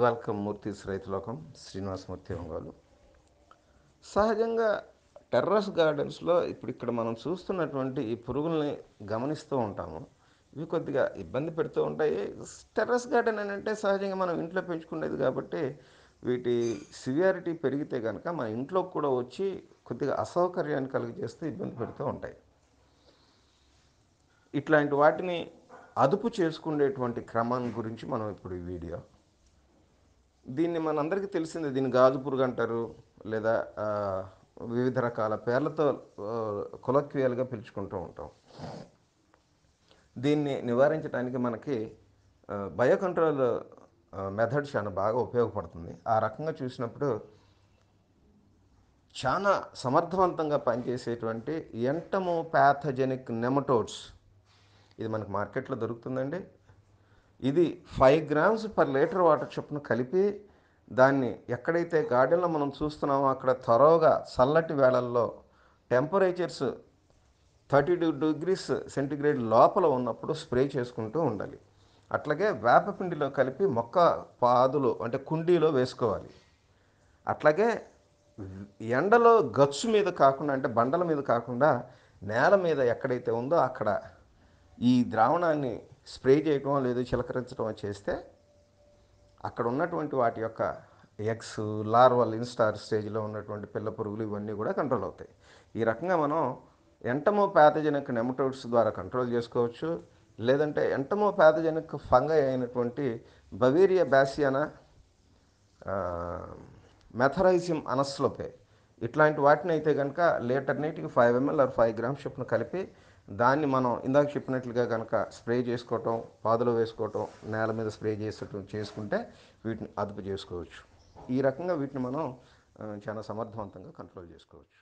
welcome మూర్తిస్ రైతులోకం శ్రీనివాసమూర్తి ఒంగోలు సహజంగా టెర్రస్ గార్డెన్స్లో ఇప్పుడు ఇక్కడ మనం చూస్తున్నటువంటి ఈ పురుగుల్ని గమనిస్తూ ఉంటాము ఇవి కొద్దిగా ఇబ్బంది పెడుతూ ఉంటాయి టెర్రస్ గార్డెన్ అని అంటే సహజంగా మనం ఇంట్లో పెంచుకునేది కాబట్టి వీటి సివియారిటీ పెరిగితే కనుక మన ఇంట్లో కూడా వచ్చి కొద్దిగా అసౌకర్యాన్ని కలిగజేస్తూ ఇబ్బంది పెడుతూ ఉంటాయి ఇట్లాంటి వాటిని అదుపు చేసుకునేటువంటి క్రమం గురించి మనం ఇప్పుడు ఈ వీడియో దీన్ని మనందరికీ తెలిసిందే దీన్ని గాజుపురుగు అంటారు లేదా వివిధ రకాల పేర్లతో కొలక్యుయల్గా పిలుచుకుంటూ ఉంటాం దీన్ని నివారించడానికి మనకి బయో కంట్రోల్ మెథడ్ చాలా బాగా ఉపయోగపడుతుంది ఆ రకంగా చూసినప్పుడు చాలా సమర్థవంతంగా పనిచేసేటువంటి ఎంటమో ప్యాథజెనిక్ నెమటోడ్స్ ఇది మనకు మార్కెట్లో దొరుకుతుందండి ఇది five grams per litre water చొప్పున కలిపి దాన్ని ఎక్కడైతే గార్డెన్లో మనం చూస్తున్నామో అక్కడ త్వరగా చల్లటి వేళల్లో temperatures thirty two degrees centigrade లోపల ఉన్నప్పుడు స్ప్రే చేసుకుంటూ ఉండాలి అట్లాగే వేపపిండిలో కలిపి మొక్క పాదులు అంటే కుండీలో వేసుకోవాలి అట్లాగే ఎండలో గచ్చు మీద కాకుండా అంటే బండల మీద కాకుండా నేల మీద ఎక్కడైతే ఉందో అక్కడ ఈ ద్రావణాన్ని స్ప్రే చేయడం లేదు చిలకరించడం చేస్తే అక్కడ ఉన్నటువంటి వాటి యొక్క ఎగ్స్ లార్వల్ ఇన్స్టార్ స్టేజ్లో ఉన్నటువంటి పిల్ల పురుగులు ఇవన్నీ కూడా కంట్రోల్ అవుతాయి ఈ రకంగా మనం ఎంటమో ప్యాథజనిక్ నెమటోడ్స్ ద్వారా కంట్రోల్ చేసుకోవచ్చు లేదంటే ఎంటమో ప్యాథజనిక్ ఫంగై అయినటువంటి బవేరియా బ్యాసియానా మెథరైజియం అనస్లోపే ఇట్లాంటి వాటిని అయితే కనుక లేటర్ నీటికి five ml or five grams చొప్పున కలిపి దాన్ని మనం ఇందాక చెప్పినట్లుగా కనుక స్ప్రే చేసుకోవటం పాదులో వేసుకోవటం నేల మీద స్ప్రే చేసటం చేసుకుంటే వీటిని అదుపు చేసుకోవచ్చు ఈ రకంగా వీటిని మనం చాలా సమర్థవంతంగా కంట్రోల్ చేసుకోవచ్చు